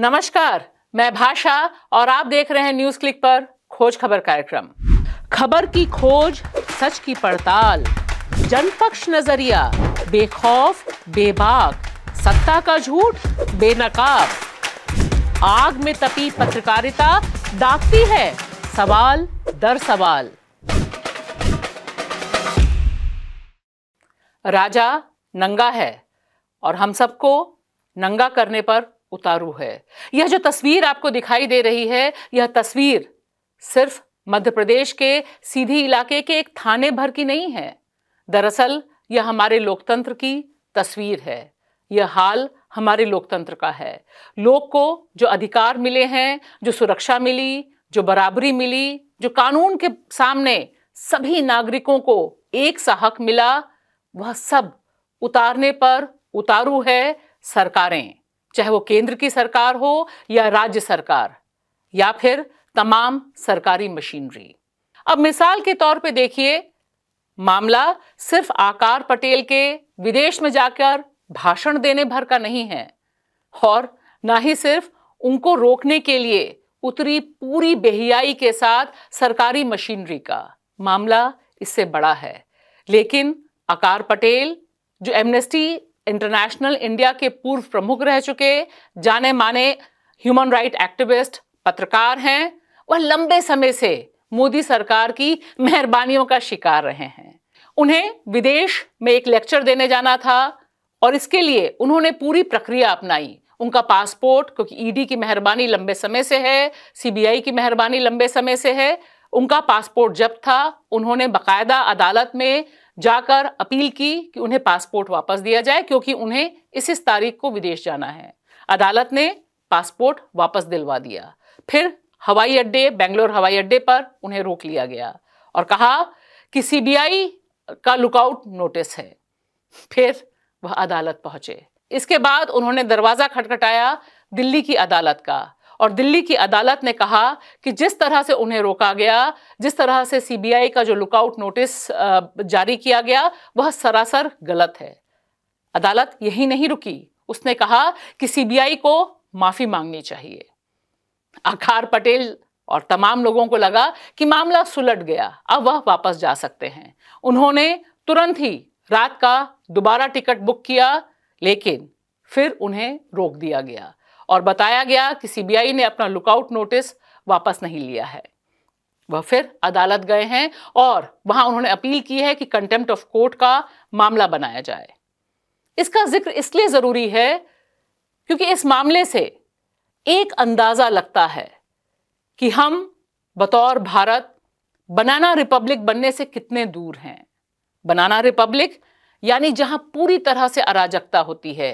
नमस्कार मैं भाषा और आप देख रहे हैं न्यूज क्लिक पर खोज खबर कार्यक्रम खबर की खोज सच की पड़ताल जनपक्ष नजरिया बेखौफ बेबाक सत्ता का झूठ बेनकाब आग में तपी पत्रकारिता दागती है सवाल दर सवाल राजा नंगा है और हम सबको नंगा करने पर उतारू है यह जो तस्वीर आपको दिखाई दे रही है यह तस्वीर सिर्फ मध्य प्रदेश के सीधी इलाके के एक थाने भर की नहीं है दरअसल यह हमारे लोकतंत्र की तस्वीर है यह हाल हमारे लोकतंत्र का है लोग को जो अधिकार मिले हैं जो सुरक्षा मिली जो बराबरी मिली जो कानून के सामने सभी नागरिकों को एक सा हक मिला वह सब उतारने पर उतारू है सरकारें चाहे वो केंद्र की सरकार हो या राज्य सरकार या फिर तमाम सरकारी मशीनरी अब मिसाल के तौर पे देखिए मामला सिर्फ आकार पटेल के विदेश में जाकर भाषण देने भर का नहीं है और ना ही सिर्फ उनको रोकने के लिए उतरी पूरी बेहियाई के साथ सरकारी मशीनरी का मामला इससे बड़ा है लेकिन आकार पटेल जो एमनेस्टी इंटरनेशनल इंडिया के पूर्व प्रमुख रह चुके जाने माने ह्यूमन राइट एक्टिविस्ट पत्रकार हैं वह लंबे समय से मोदी सरकार की मेहरबानियों का शिकार रहे हैं उन्हें विदेश में एक लेक्चर देने जाना था और इसके लिए उन्होंने पूरी प्रक्रिया अपनाई उनका पासपोर्ट क्योंकि ईडी e की मेहरबानी लंबे समय से है सीबीआई की मेहरबानी लंबे समय से है उनका पासपोर्ट जब्त था उन्होंने बकायदा अदालत में जाकर अपील की कि उन्हें पासपोर्ट वापस दिया जाए क्योंकि उन्हें इस तारीख को विदेश जाना है अदालत ने पासपोर्ट वापस दिलवा दिया फिर हवाई अड्डे बेंगलोर हवाई अड्डे पर उन्हें रोक लिया गया और कहा कि सीबीआई का लुकआउट नोटिस है फिर वह अदालत पहुंचे इसके बाद उन्होंने दरवाज़ा खटखटाया दिल्ली की अदालत का और दिल्ली की अदालत ने कहा कि जिस तरह से उन्हें रोका गया जिस तरह से सीबीआई का जो लुकआउट नोटिस जारी किया गया वह सरासर गलत है अदालत यही नहीं रुकी उसने कहा कि सीबीआई को माफी मांगनी चाहिए आखार पटेल और तमाम लोगों को लगा कि मामला सुलट गया अब वह वापस जा सकते हैं उन्होंने तुरंत ही रात का दोबारा टिकट बुक किया लेकिन फिर उन्हें रोक दिया गया और बताया गया कि सीबीआई ने अपना लुकआउट नोटिस वापस नहीं लिया है वह फिर अदालत गए हैं और वहां उन्होंने अपील की है कि कंटेम्प्ट ऑफ कोर्ट का मामला बनाया जाए इसका जिक्र इसलिए ज़रूरी है क्योंकि इस मामले से एक अंदाज़ा लगता है कि हम बतौर भारत बनाना रिपब्लिक बनने से कितने दूर हैं बनाना रिपब्लिक यानी जहां पूरी तरह से अराजकता होती है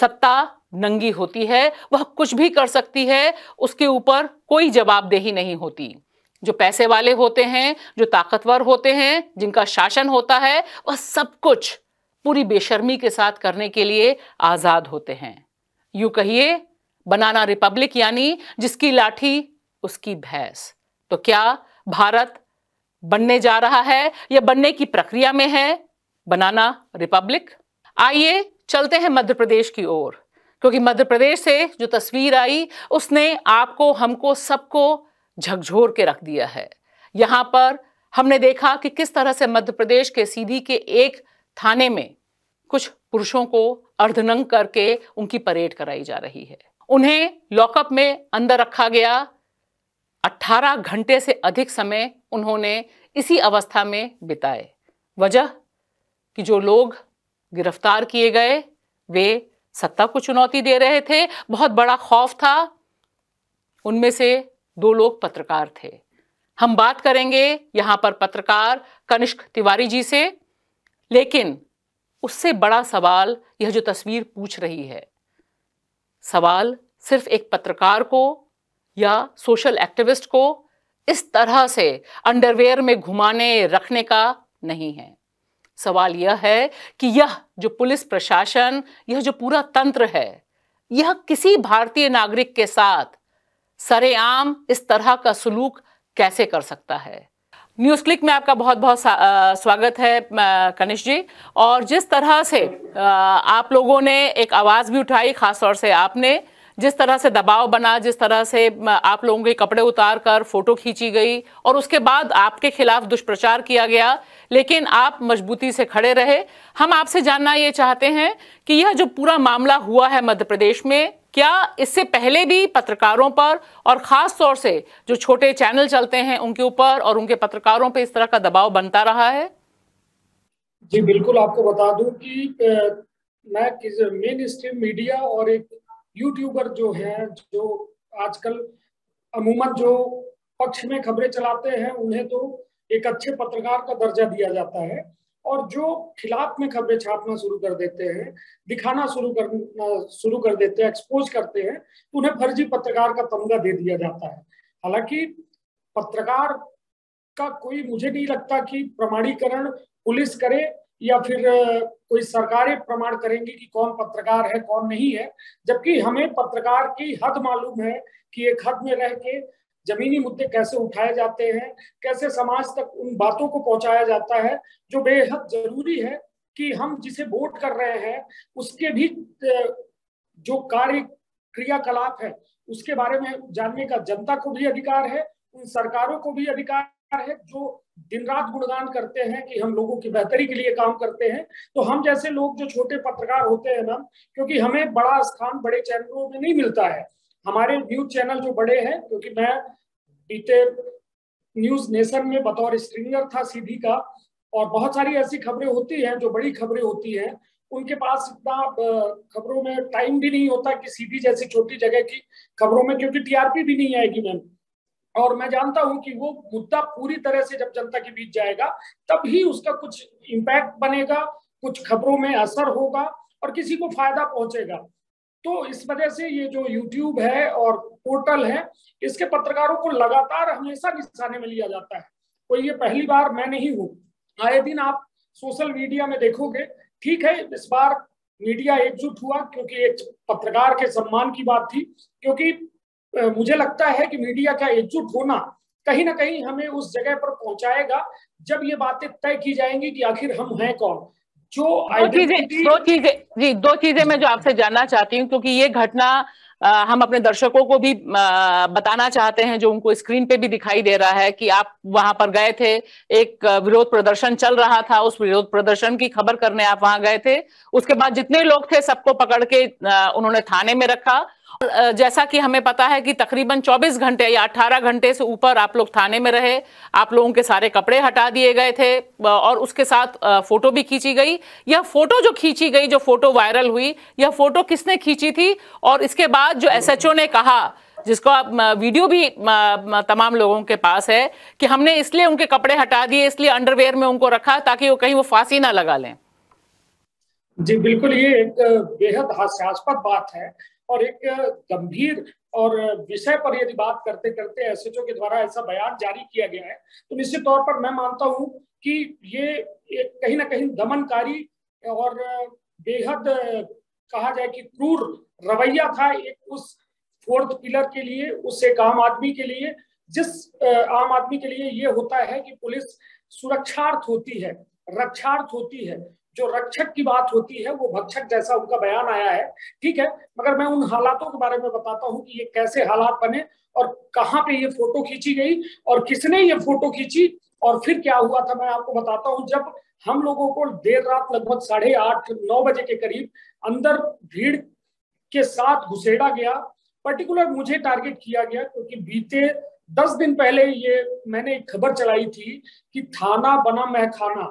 सत्ता नंगी होती है वह कुछ भी कर सकती है उसके ऊपर कोई जवाबदेही नहीं होती जो पैसे वाले होते हैं जो ताकतवर होते हैं जिनका शासन होता है वह सब कुछ पूरी बेशर्मी के साथ करने के लिए आज़ाद होते हैं यू कहिए बनाना रिपब्लिक यानी जिसकी लाठी उसकी भैंस तो क्या भारत बनने जा रहा है या बनने की प्रक्रिया में है बनाना रिपब्लिक आइए चलते हैं मध्य प्रदेश की ओर क्योंकि मध्य प्रदेश से जो तस्वीर आई उसने आपको हमको सबको झकझोर के रख दिया है यहां पर हमने देखा कि किस तरह से मध्य प्रदेश के सीधी के एक थाने में कुछ पुरुषों को अर्धनंग करके उनकी परेड कराई जा रही है उन्हें लॉकअप में अंदर रखा गया 18 घंटे से अधिक समय उन्होंने इसी अवस्था में बिताए वजह कि जो लोग गिरफ्तार किए गए वे सत्ता को चुनौती दे रहे थे बहुत बड़ा खौफ था उनमें से दो लोग पत्रकार थे हम बात करेंगे यहां पर पत्रकार कनिष्क तिवारी जी से लेकिन उससे बड़ा सवाल यह जो तस्वीर पूछ रही है सवाल सिर्फ एक पत्रकार को या सोशल एक्टिविस्ट को इस तरह से अंडरवेयर में घुमाने रखने का नहीं है सवाल यह है कि यह जो पुलिस प्रशासन यह जो पूरा तंत्र है यह किसी भारतीय नागरिक के साथ सरेआम इस तरह का सुलूक कैसे कर सकता है न्यूज क्लिक में आपका बहुत बहुत स्वागत है कनिष जी और जिस तरह से आप लोगों ने एक आवाज़ भी उठाई खासतौर से आपने जिस तरह से दबाव बना जिस तरह से आप लोगों के कपड़े उतार कर फोटो खींची गई और उसके बाद आपके खिलाफ दुष्प्रचार किया गया लेकिन आप मजबूती से खड़े रहे हम आपसे जानना ये चाहते हैं कि यह जो पूरा मामला हुआ है मध्य प्रदेश में क्या इससे पहले भी पत्रकारों पर और खास तौर से जो छोटे चैनल चलते हैं उनके ऊपर और उनके पत्रकारों पर इस तरह का दबाव बनता रहा है जी बिल्कुल आपको बता दूं कि मैं मेन स्ट्रीम मीडिया और एक यूट्यूबर जो है जो आजकल अमूमन जो पक्ष में खबरें चलाते हैं उन्हें तो एक अच्छे पत्रकार का दर्जा दिया जाता है और जो खिलाफ में खबरें छापना शुरू कर देते हैं दिखाना शुरू करना शुरू कर देते हैं एक्सपोज करते हैं तो उन्हें फर्जी पत्रकार का तमगा दे दिया जाता है हालांकि पत्रकार का कोई मुझे नहीं लगता कि प्रमाणीकरण पुलिस करे या फिर कोई सरकारी प्रमाण करेंगी कि कौन पत्रकार है कौन नहीं है जबकि हमें पत्रकार की हद मालूम है कि एक हद में रह के जमीनी मुद्दे कैसे उठाए जाते हैं कैसे समाज तक उन बातों को पहुंचाया जाता है जो बेहद जरूरी है कि हम जिसे वोट कर रहे हैं उसके भी जो कार्य क्रियाकलाप है उसके बारे में जानने का जनता को भी अधिकार है उन सरकारों को भी अधिकार है जो दिन रात गुणगान करते हैं कि हम लोगों की बेहतरी के लिए काम करते हैं तो हम जैसे लोग जो छोटे पत्रकार होते हैं ना क्योंकि हमें बड़ा स्थान बड़े चैनलों में नहीं मिलता है हमारे न्यूज चैनल जो बड़े हैं क्योंकि मैं बीते न्यूज नेशन में बतौर स्ट्रिंगर था सीधी का और बहुत सारी ऐसी खबरें होती हैं जो बड़ी खबरें होती हैं उनके पास इतना खबरों में टाइम भी नहीं होता कि सीधी जैसी छोटी जगह की खबरों में क्योंकि टीआरपी भी नहीं आएगी मैम और मैं जानता हूं कि वो मुद्दा पूरी तरह से जब जनता के बीच जाएगा तब ही उसका कुछ इम्पैक्ट बनेगा कुछ खबरों में असर होगा और किसी को फायदा पहुंचेगा तो इस वजह से ये जो यूट्यूब है और पोर्टल है इसके पत्रकारों को लगातार हमेशा निशाने में लिया जाता है कोई ये पहली बार मैं नहीं हूं आए दिन आप सोशल मीडिया में देखोगे ठीक है इस बार मीडिया एकजुट हुआ क्योंकि एक पत्रकार के सम्मान की बात थी क्योंकि मुझे लगता है कि मीडिया का एकजुट होना कहीं ना कहीं हमें उस जगह पर पहुंचाएगा जब ये बातें तय की जाएंगी कि आखिर हम हैं कौन जो दो चीजें दो चीजें जी दो चीजें मैं जो आपसे जानना चाहती हूँ क्योंकि ये घटना आ, हम अपने दर्शकों को भी आ, बताना चाहते हैं जो उनको स्क्रीन पे भी दिखाई दे रहा है कि आप वहां पर गए थे एक विरोध प्रदर्शन चल रहा था उस विरोध प्रदर्शन की खबर करने आप वहां गए थे उसके बाद जितने लोग थे सबको पकड़ के आ, उन्होंने थाने में रखा जैसा कि हमें पता है कि तकरीबन 24 घंटे या 18 घंटे से ऊपर आप लोग थाने में रहे आप लोगों के सारे कपड़े हटा दिए गए थे और उसके साथ फोटो भी खींची गई यह फोटो जो खींची गई जो फोटो वायरल हुई यह फोटो किसने खींची थी और इसके बाद जो एसएचओ ने कहा जिसको आप वीडियो भी तमाम लोगों के पास है कि हमने इसलिए उनके कपड़े हटा दिए इसलिए अंडरवेयर में उनको रखा ताकि वो कहीं वो फांसी ना लगा लें जी बिल्कुल ये एक बेहद हास्यास्पद बात है और एक गंभीर और विषय पर यदि बात करते करते एस के द्वारा ऐसा बयान जारी किया गया है तो निश्चित तौर पर मैं मानता हूँ कि ये कहीं ना कहीं दमनकारी और बेहद कहा जाए कि क्रूर रवैया था एक उस फोर्थ पिलर के लिए उस एक आम आदमी के लिए जिस आम आदमी के लिए ये होता है कि पुलिस सुरक्षार्थ होती है रक्षार्थ होती है जो रक्षक की बात होती है वो भक्षक जैसा उनका बयान आया है ठीक है मगर मैं उन हालातों के बारे में बताता हूँ कि ये कैसे हालात बने और कहाँ पे ये फोटो खींची गई और किसने ये फोटो खींची और फिर क्या हुआ था मैं आपको बताता हूँ जब हम लोगों को देर रात लगभग साढ़े आठ नौ बजे के करीब अंदर भीड़ के साथ घुसेड़ा गया पर्टिकुलर मुझे टारगेट किया गया क्योंकि बीते दस दिन पहले ये मैंने एक खबर चलाई थी कि थाना बना महखाना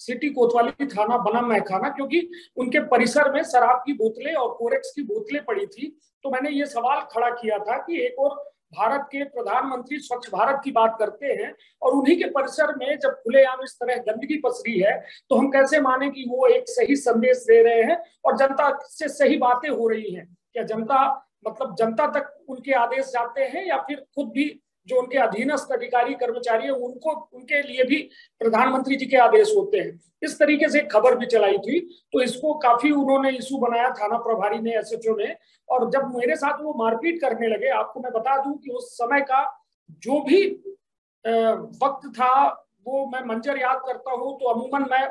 सिटी कोतवाली थाना बनम महखाना क्योंकि उनके परिसर में शराब की बोतलें और कोरेक्स की बोतलें पड़ी थी तो मैंने ये सवाल खड़ा किया था कि एक और भारत के प्रधानमंत्री स्वच्छ भारत की बात करते हैं और उन्हीं के परिसर में जब खुलेआम इस तरह गंदगी पसरी है तो हम कैसे माने कि वो एक सही संदेश दे रहे हैं और जनता से सही बातें हो रही हैं क्या जनता मतलब जनता तक उनके आदेश जाते हैं या फिर खुद भी जो उनके अधीनस्थ अधिकारी कर्मचारी है उनको उनके लिए भी प्रधानमंत्री जी के आदेश होते हैं इस तरीके से खबर भी चलाई थी तो इसको काफी उन्होंने इशू बनाया थाना प्रभारी ने एस ने और जब मेरे साथ वो मारपीट करने लगे आपको मैं बता दूं कि उस समय का जो भी वक्त था वो मैं मंजर याद करता हूँ तो अमूमन मैं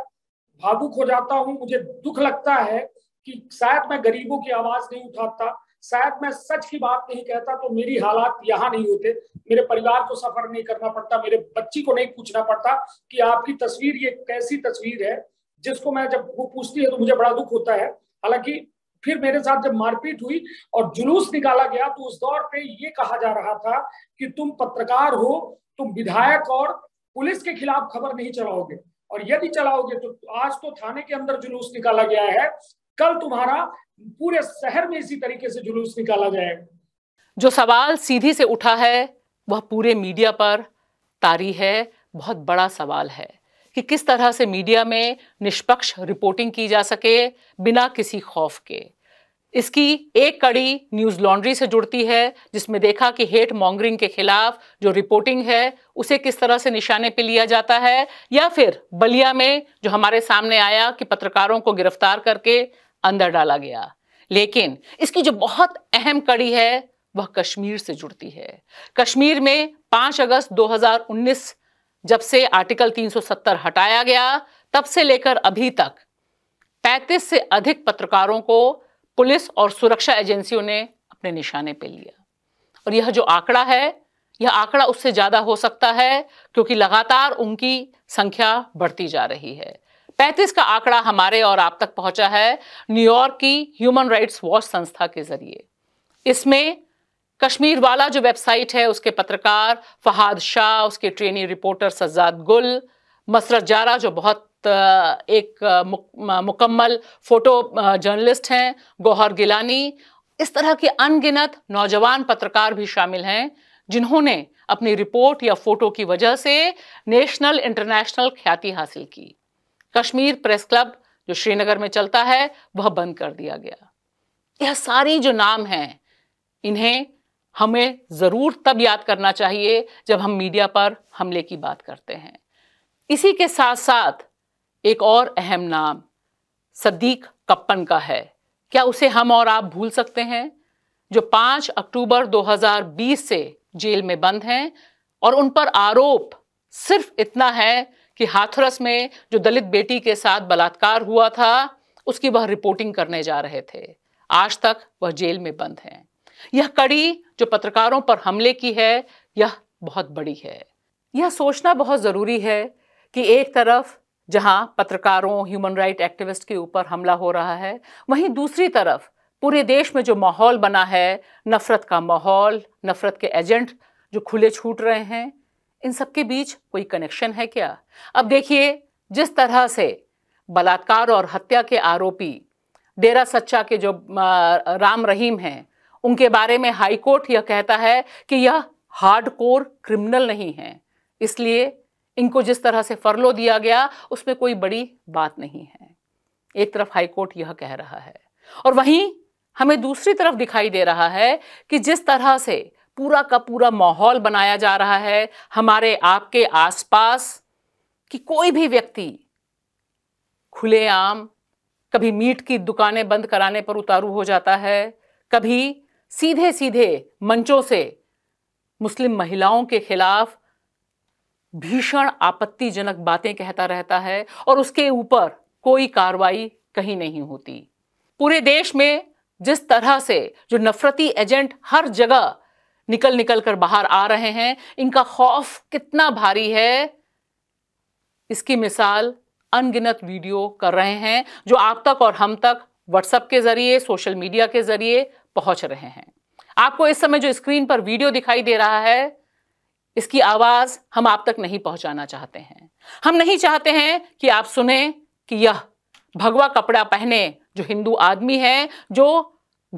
भावुक हो जाता हूँ मुझे दुख लगता है कि शायद मैं गरीबों की आवाज नहीं उठाता शायद मैं सच की बात नहीं कहता तो मेरी हालात यहाँ नहीं होते मेरे परिवार को सफर नहीं करना पड़ता मेरे बच्ची को नहीं पूछना पड़ता कि आपकी तस्वीर ये कैसी तस्वीर है जिसको मैं जब वो पूछती है तो मुझे बड़ा दुख होता है हालांकि फिर मेरे साथ जब मारपीट हुई और जुलूस निकाला गया तो उस दौर पे ये कहा जा रहा था कि तुम पत्रकार हो तुम विधायक और पुलिस के खिलाफ खबर नहीं चलाओगे और यदि चलाओगे तो आज तो थाने के अंदर जुलूस निकाला गया है कल तुम्हारा पूरे शहर में इसी तरीके से जुलूस निकाला जाएगा जो सवाल सीधी से उठा है वह पूरे मीडिया पर तारी है बहुत बड़ा सवाल है कि किस तरह से मीडिया में निष्पक्ष रिपोर्टिंग की जा सके बिना किसी खौफ के इसकी एक कड़ी न्यूज लॉन्ड्री से जुड़ती है जिसमें देखा कि हेट मॉन्गरिंग के खिलाफ जो रिपोर्टिंग है उसे किस तरह से निशाने पे लिया जाता है या फिर बलिया में जो हमारे सामने आया कि पत्रकारों को गिरफ्तार करके अंदर डाला गया लेकिन इसकी जो बहुत अहम कड़ी है वह कश्मीर से जुड़ती है कश्मीर में 5 अगस्त 2019 जब से आर्टिकल 370 हटाया गया तब से लेकर अभी तक 35 से अधिक पत्रकारों को पुलिस और सुरक्षा एजेंसियों ने अपने निशाने पर लिया और यह जो आंकड़ा है यह आंकड़ा उससे ज़्यादा हो सकता है क्योंकि लगातार उनकी संख्या बढ़ती जा रही है पैंतीस का आंकड़ा हमारे और आप तक पहुंचा है न्यूयॉर्क की ह्यूमन राइट्स वॉच संस्था के जरिए इसमें कश्मीर वाला जो वेबसाइट है उसके पत्रकार फहाद शाह उसके ट्रेनी रिपोर्टर सज्जाद गुल मसरत जारा जो बहुत एक मुकम्मल फोटो जर्नलिस्ट हैं गौहर गिलानी इस तरह के अनगिनत नौजवान पत्रकार भी शामिल हैं जिन्होंने अपनी रिपोर्ट या फोटो की वजह से नेशनल इंटरनेशनल ख्याति हासिल की कश्मीर प्रेस क्लब जो श्रीनगर में चलता है वह बंद कर दिया गया यह सारी जो नाम है इन्हें हमें ज़रूर तब याद करना चाहिए जब हम मीडिया पर हमले की बात करते हैं इसी के साथ साथ एक और अहम नाम सदीक कप्पन का है क्या उसे हम और आप भूल सकते हैं जो 5 अक्टूबर 2020 से जेल में बंद हैं और उन पर आरोप सिर्फ इतना है कि हाथरस में जो दलित बेटी के साथ बलात्कार हुआ था उसकी वह रिपोर्टिंग करने जा रहे थे आज तक वह जेल में बंद हैं यह कड़ी जो पत्रकारों पर हमले की है यह बहुत बड़ी है यह सोचना बहुत ज़रूरी है कि एक तरफ जहां पत्रकारों ह्यूमन राइट एक्टिविस्ट के ऊपर हमला हो रहा है वहीं दूसरी तरफ पूरे देश में जो माहौल बना है नफ़रत का माहौल नफ़रत के एजेंट जो खुले छूट रहे हैं इन सबके बीच कोई कनेक्शन है क्या अब देखिए जिस तरह से बलात्कार और हत्या के आरोपी डेरा सच्चा के जो राम रहीम हैं उनके बारे में हाईकोर्ट यह कहता है कि यह हार्डकोर क्रिमिनल नहीं है इसलिए इनको जिस तरह से फरलो दिया गया उसमें कोई बड़ी बात नहीं है एक तरफ हाईकोर्ट यह कह रहा है और वहीं हमें दूसरी तरफ दिखाई दे रहा है कि जिस तरह से पूरा का पूरा माहौल बनाया जा रहा है हमारे आपके आसपास कि कोई भी व्यक्ति खुलेआम कभी मीट की दुकानें बंद कराने पर उतारू हो जाता है कभी सीधे सीधे मंचों से मुस्लिम महिलाओं के खिलाफ भीषण आपत्तिजनक बातें कहता रहता है और उसके ऊपर कोई कार्रवाई कहीं नहीं होती पूरे देश में जिस तरह से जो नफरती एजेंट हर जगह निकल निकल कर बाहर आ रहे हैं इनका खौफ कितना भारी है इसकी मिसाल अनगिनत वीडियो कर रहे हैं जो आप तक और हम तक व्हाट्सएप के जरिए सोशल मीडिया के जरिए पहुंच रहे हैं आपको इस समय जो स्क्रीन पर वीडियो दिखाई दे रहा है इसकी आवाज हम आप तक नहीं पहुंचाना चाहते हैं हम नहीं चाहते हैं कि आप सुने कि यह भगवा कपड़ा पहने जो हिंदू आदमी है जो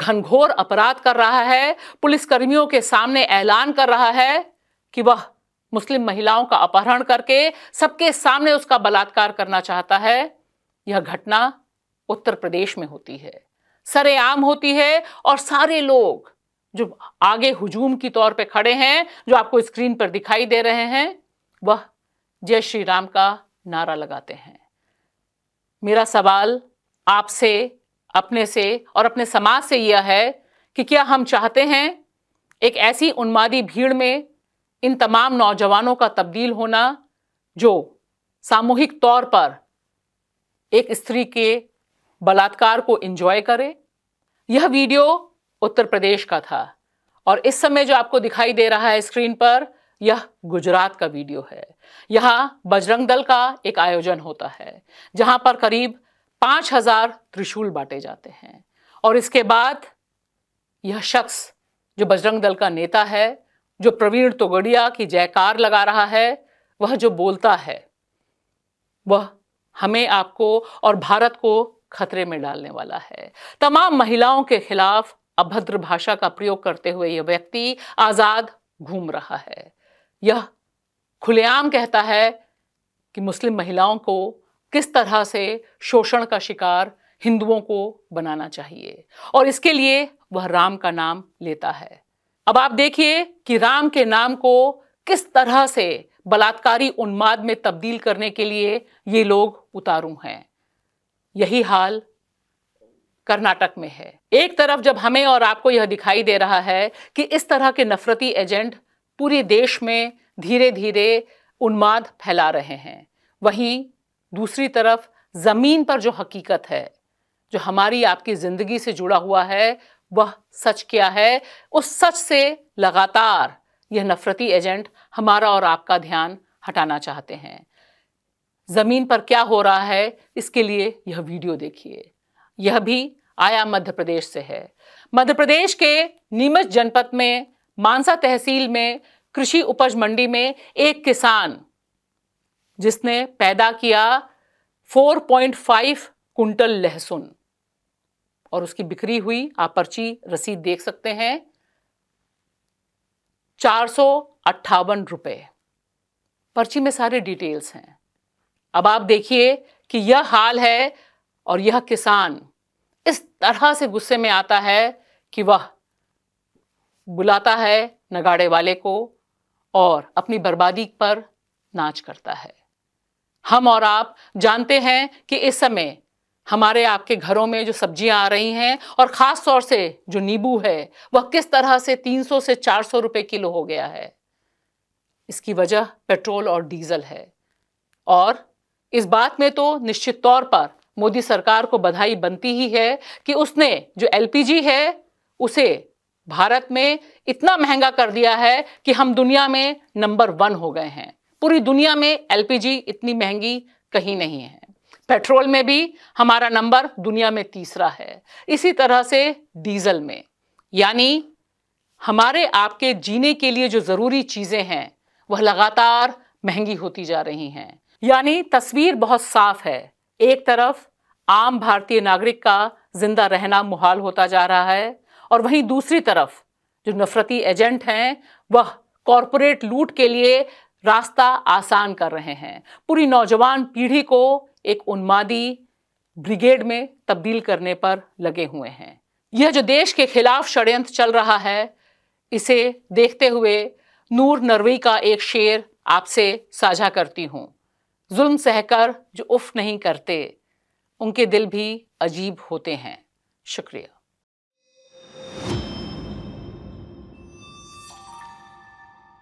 घनघोर अपराध कर रहा है पुलिसकर्मियों के सामने ऐलान कर रहा है कि वह मुस्लिम महिलाओं का अपहरण करके सबके सामने उसका बलात्कार करना चाहता है यह घटना उत्तर प्रदेश में होती है सरेआम होती है और सारे लोग जो आगे हुजूम की तौर पे खड़े हैं जो आपको स्क्रीन पर दिखाई दे रहे हैं वह जय श्री राम का नारा लगाते हैं मेरा सवाल आपसे अपने से और अपने समाज से यह है कि क्या हम चाहते हैं एक ऐसी उन्मादी भीड़ में इन तमाम नौजवानों का तब्दील होना जो सामूहिक तौर पर एक स्त्री के बलात्कार को एंजॉय करे यह वीडियो उत्तर प्रदेश का था और इस समय जो आपको दिखाई दे रहा है स्क्रीन पर यह गुजरात का वीडियो है यहाँ बजरंग दल का एक आयोजन होता है जहाँ पर करीब पांच हजार त्रिशूल बांटे जाते हैं और इसके बाद यह शख्स जो बजरंग दल का नेता है जो प्रवीण तोगड़िया की जयकार लगा रहा है वह जो बोलता है वह हमें आपको और भारत को खतरे में डालने वाला है तमाम महिलाओं के खिलाफ अभद्र भाषा का प्रयोग करते हुए यह व्यक्ति आज़ाद घूम रहा है यह खुलेआम कहता है कि मुस्लिम महिलाओं को किस तरह से शोषण का शिकार हिंदुओं को बनाना चाहिए और इसके लिए वह राम का नाम लेता है अब आप देखिए कि राम के नाम को किस तरह से बलात्कारी उन्माद में तब्दील करने के लिए ये लोग उतारू हैं यही हाल कर्नाटक में है एक तरफ जब हमें और आपको यह दिखाई दे रहा है कि इस तरह के नफरती एजेंट पूरे देश में धीरे धीरे उन्माद फैला रहे हैं वहीं दूसरी तरफ ज़मीन पर जो हकीकत है जो हमारी आपकी ज़िंदगी से जुड़ा हुआ है वह सच क्या है उस सच से लगातार यह नफरती एजेंट हमारा और आपका ध्यान हटाना चाहते हैं ज़मीन पर क्या हो रहा है इसके लिए यह वीडियो देखिए यह भी आया मध्य प्रदेश से है मध्य प्रदेश के नीमच जनपद में मानसा तहसील में कृषि उपज मंडी में एक किसान जिसने पैदा किया 4.5 कुंटल लहसुन और उसकी बिक्री हुई आप पर्ची रसीद देख सकते हैं चार सौ अट्ठावन पर्ची में सारे डिटेल्स हैं अब आप देखिए कि यह हाल है और यह किसान इस तरह से गुस्से में आता है कि वह बुलाता है नगाड़े वाले को और अपनी बर्बादी पर नाच करता है हम और आप जानते हैं कि इस समय हमारे आपके घरों में जो सब्जियां आ रही हैं और ख़ास तौर से जो नींबू है वह किस तरह से 300 से 400 रुपए किलो हो गया है इसकी वजह पेट्रोल और डीजल है और इस बात में तो निश्चित तौर पर मोदी सरकार को बधाई बनती ही है कि उसने जो एलपीजी है उसे भारत में इतना महंगा कर दिया है कि हम दुनिया में नंबर वन हो गए हैं पूरी दुनिया में एलपीजी इतनी महंगी कहीं नहीं है पेट्रोल में भी हमारा नंबर दुनिया में तीसरा है इसी तरह से डीजल में यानी हमारे आपके जीने के लिए जो ज़रूरी चीज़ें हैं वह लगातार महंगी होती जा रही हैं यानी तस्वीर बहुत साफ है एक तरफ आम भारतीय नागरिक का जिंदा रहना मुहाल होता जा रहा है और वहीं दूसरी तरफ जो नफरती एजेंट हैं वह कॉरपोरेट लूट के लिए रास्ता आसान कर रहे हैं पूरी नौजवान पीढ़ी को एक उन्मादी ब्रिगेड में तब्दील करने पर लगे हुए हैं यह जो देश के खिलाफ षड्यंत्र चल रहा है इसे देखते हुए नूर नरवी का एक शेर आपसे साझा करती हूँ जुल्म सहकर जो उफ नहीं करते उनके दिल भी अजीब होते हैं शुक्रिया